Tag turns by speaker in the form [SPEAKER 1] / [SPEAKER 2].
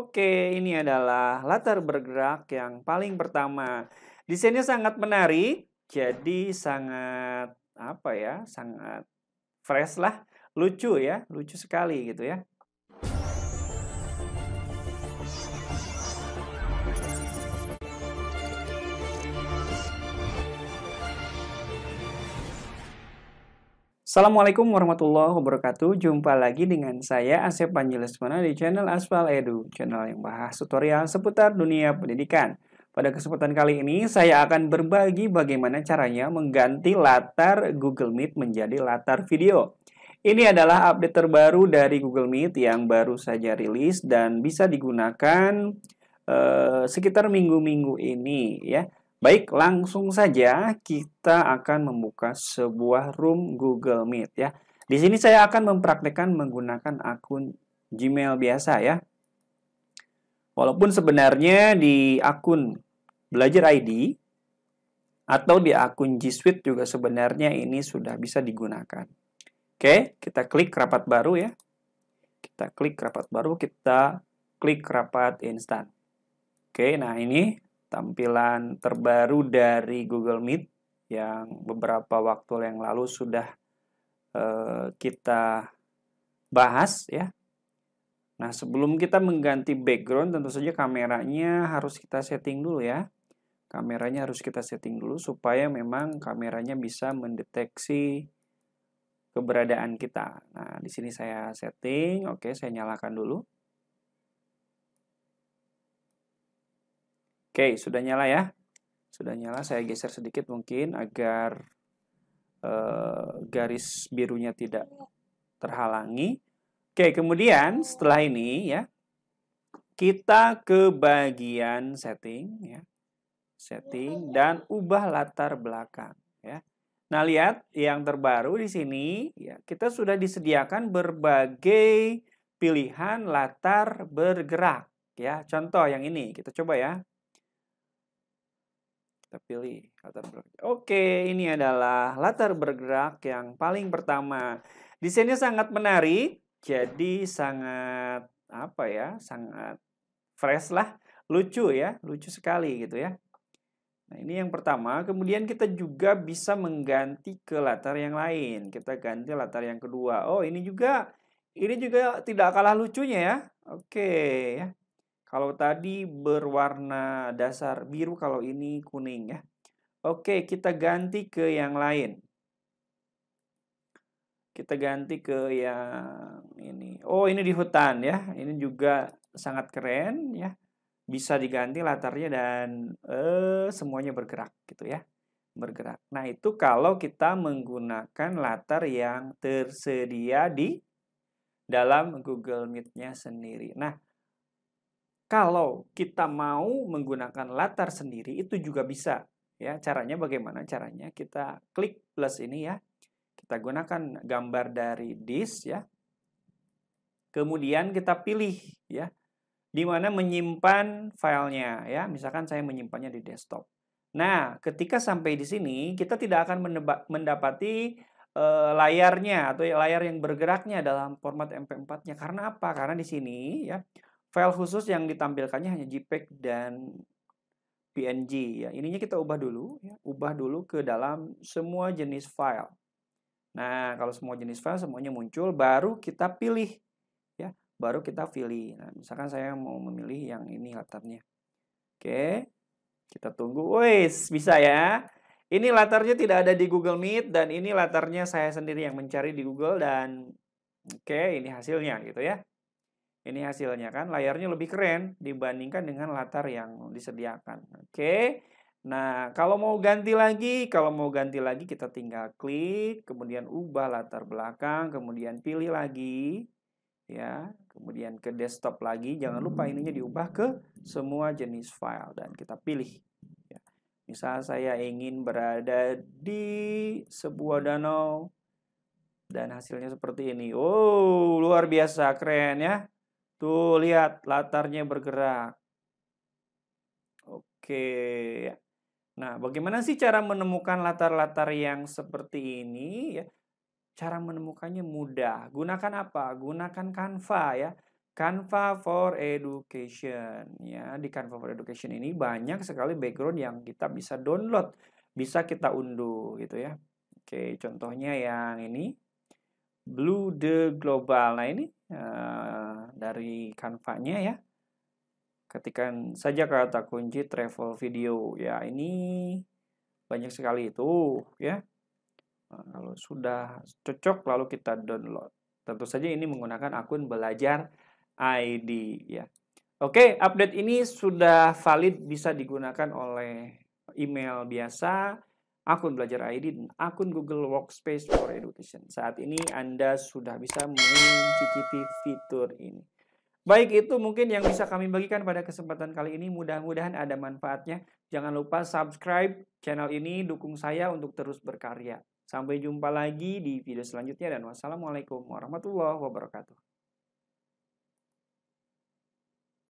[SPEAKER 1] Oke, ini adalah latar bergerak yang paling pertama. Desainnya sangat menarik, jadi sangat apa ya, sangat fresh lah, lucu ya, lucu sekali gitu ya. Assalamualaikum warahmatullahi wabarakatuh. Jumpa lagi dengan saya Asep Panjelesmana di channel Aspal Edu, channel yang bahas tutorial seputar dunia pendidikan. Pada kesempatan kali ini, saya akan berbagi bagaimana caranya mengganti latar Google Meet menjadi latar video. Ini adalah update terbaru dari Google Meet yang baru saja rilis dan bisa digunakan eh, sekitar minggu-minggu ini ya. Baik, langsung saja kita akan membuka sebuah room Google Meet ya. Di sini saya akan mempraktekkan menggunakan akun Gmail biasa ya. Walaupun sebenarnya di akun Belajar ID atau di akun G Suite juga sebenarnya ini sudah bisa digunakan. Oke, kita klik rapat baru ya. Kita klik rapat baru, kita klik rapat instan. Oke, nah ini tampilan terbaru dari Google Meet yang beberapa waktu yang lalu sudah uh, kita bahas ya. Nah, sebelum kita mengganti background tentu saja kameranya harus kita setting dulu ya. Kameranya harus kita setting dulu supaya memang kameranya bisa mendeteksi keberadaan kita. Nah, di sini saya setting, oke, saya nyalakan dulu. Oke, sudah nyala ya. Sudah nyala, saya geser sedikit mungkin agar uh, garis birunya tidak terhalangi. Oke, kemudian setelah ini ya, kita ke bagian setting ya. Setting dan ubah latar belakang ya. Nah, lihat yang terbaru di sini ya, kita sudah disediakan berbagai pilihan latar bergerak ya. Contoh yang ini, kita coba ya. Kita pilih latar bergerak. Oke, ini adalah latar bergerak yang paling pertama. Desainnya sangat menarik, jadi sangat apa ya? Sangat fresh lah, lucu ya, lucu sekali gitu ya. Nah, ini yang pertama. Kemudian kita juga bisa mengganti ke latar yang lain. Kita ganti latar yang kedua. Oh, ini juga ini juga tidak kalah lucunya ya. Oke, ya. Kalau tadi berwarna dasar biru, kalau ini kuning ya. Oke, kita ganti ke yang lain. Kita ganti ke yang ini. Oh, ini di hutan ya. Ini juga sangat keren ya. Bisa diganti latarnya dan eh, semuanya bergerak gitu ya. Bergerak. Nah, itu kalau kita menggunakan latar yang tersedia di dalam Google Meet-nya sendiri. Nah, kalau kita mau menggunakan latar sendiri itu juga bisa. Ya, caranya bagaimana? Caranya kita klik plus ini ya. Kita gunakan gambar dari disk ya. Kemudian kita pilih ya di mana menyimpan filenya ya. Misalkan saya menyimpannya di desktop. Nah, ketika sampai di sini kita tidak akan mendapati e, layarnya atau layar yang bergeraknya dalam format MP4-nya. Karena apa? Karena di sini ya File khusus yang ditampilkannya hanya JPEG dan PNG ya. Ininya kita ubah dulu ya, ubah dulu ke dalam semua jenis file. Nah, kalau semua jenis file semuanya muncul baru kita pilih ya, baru kita pilih. Nah, misalkan saya mau memilih yang ini latarnya. Oke. Kita tunggu. Wes, bisa ya. Ini latarnya tidak ada di Google Meet dan ini latarnya saya sendiri yang mencari di Google dan oke, ini hasilnya gitu ya. Ini hasilnya kan, layarnya lebih keren dibandingkan dengan latar yang disediakan. Oke. Nah, kalau mau ganti lagi, kalau mau ganti lagi kita tinggal klik, kemudian ubah latar belakang, kemudian pilih lagi ya, kemudian ke desktop lagi. Jangan lupa ininya diubah ke semua jenis file dan kita pilih. Ya. Misal saya ingin berada di sebuah danau dan hasilnya seperti ini. Oh, luar biasa keren ya. Tuh lihat latarnya bergerak. Oke. Nah, bagaimana sih cara menemukan latar-latar yang seperti ini ya? Cara menemukannya mudah. Gunakan apa? Gunakan Canva ya. Canva for Education ya. Di Canva for Education ini banyak sekali background yang kita bisa download, bisa kita unduh gitu ya. Oke, contohnya yang ini Blue the Global. Nah ini uh, dari kanvanya ya. Ketikan saja kata kunci travel video. Ya ini banyak sekali itu ya. Nah, kalau sudah cocok lalu kita download. Tentu saja ini menggunakan akun belajar ID ya. Oke, update ini sudah valid bisa digunakan oleh email biasa, akun Belajar ID dan akun Google Workspace for Education. Saat ini Anda sudah bisa mencicipi fitur ini. Baik, itu mungkin yang bisa kami bagikan pada kesempatan kali ini. Mudah-mudahan ada manfaatnya. Jangan lupa subscribe channel ini, dukung saya untuk terus berkarya. Sampai jumpa lagi di video selanjutnya dan wassalamualaikum warahmatullahi wabarakatuh.